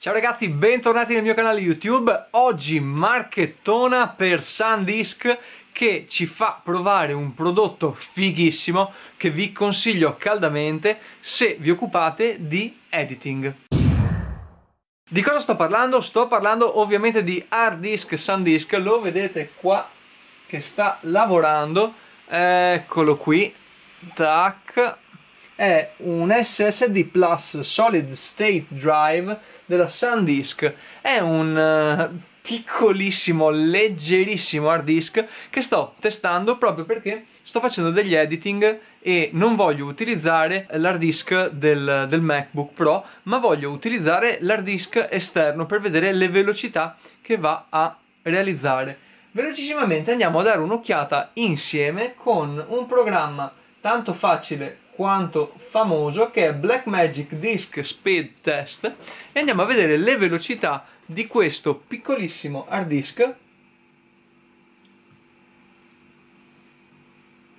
Ciao ragazzi, bentornati nel mio canale YouTube. Oggi marchettona per SanDisk che ci fa provare un prodotto fighissimo che vi consiglio caldamente se vi occupate di editing. Di cosa sto parlando? Sto parlando ovviamente di hard disk SanDisk, lo vedete qua che sta lavorando, eccolo qui, tac, è un SSD Plus Solid State Drive della SanDisk. È un eh, piccolissimo, leggerissimo hard disk che sto testando proprio perché sto facendo degli editing e non voglio utilizzare l'hard disk del, del, MacBook Pro ma voglio utilizzare l'hard disk esterno per vedere le velocità che va a realizzare velocissimamente andiamo a dare un'occhiata insieme con un programma tanto facile quanto famoso che è Blackmagic Disk Speed Test e andiamo a vedere le velocità di questo piccolissimo hard disk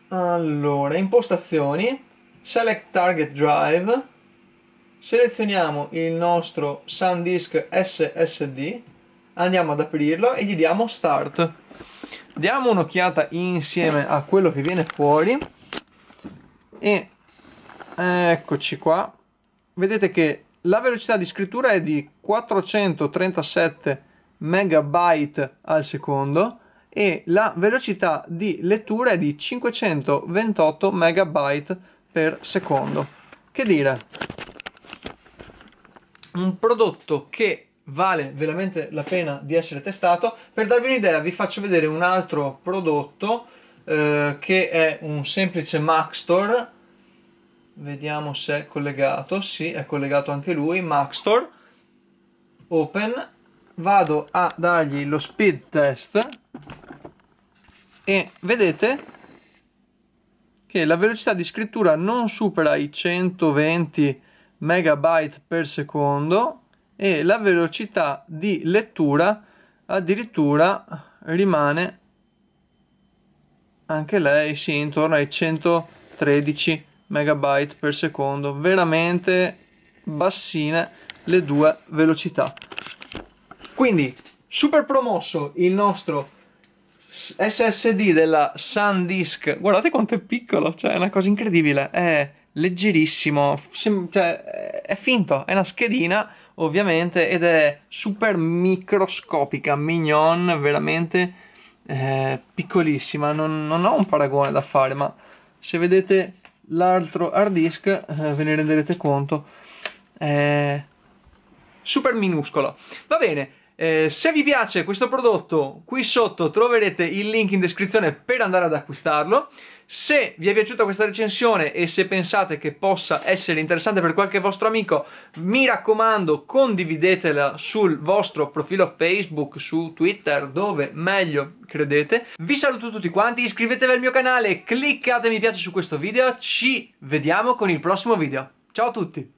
allora impostazioni select target drive selezioniamo il nostro SanDisk SSD andiamo ad aprirlo e gli diamo start diamo un'occhiata insieme a quello che viene fuori e Eccoci qua. Vedete che la velocità di scrittura è di 437 megabyte al secondo e la velocità di lettura è di 528 megabyte per secondo. Che dire? Un prodotto che vale veramente la pena di essere testato. Per darvi un'idea vi faccio vedere un altro prodotto eh, che è un semplice Mac Store vediamo se è collegato sì è collegato anche lui Maxtor open vado a dargli lo speed test e vedete che la velocità di scrittura non supera i 120 megabyte per secondo e la velocità di lettura addirittura rimane anche lei sì, intorno ai 113 megabyte per secondo veramente bassine le due velocità quindi super promosso il nostro SSD della SanDisk guardate quanto è piccolo cioè è una cosa incredibile è leggerissimo cioè è finto è una schedina ovviamente ed è super microscopica mignon veramente eh, piccolissima non, non ho un paragone da fare ma se vedete l'altro hard disk eh, ve ne renderete conto è eh, super minuscolo va bene eh, se vi piace questo prodotto, qui sotto troverete il link in descrizione per andare ad acquistarlo. Se vi è piaciuta questa recensione e se pensate che possa essere interessante per qualche vostro amico, mi raccomando condividetela sul vostro profilo Facebook, su Twitter, dove meglio credete. Vi saluto tutti quanti, iscrivetevi al mio canale, cliccate mi piace su questo video, ci vediamo con il prossimo video. Ciao a tutti!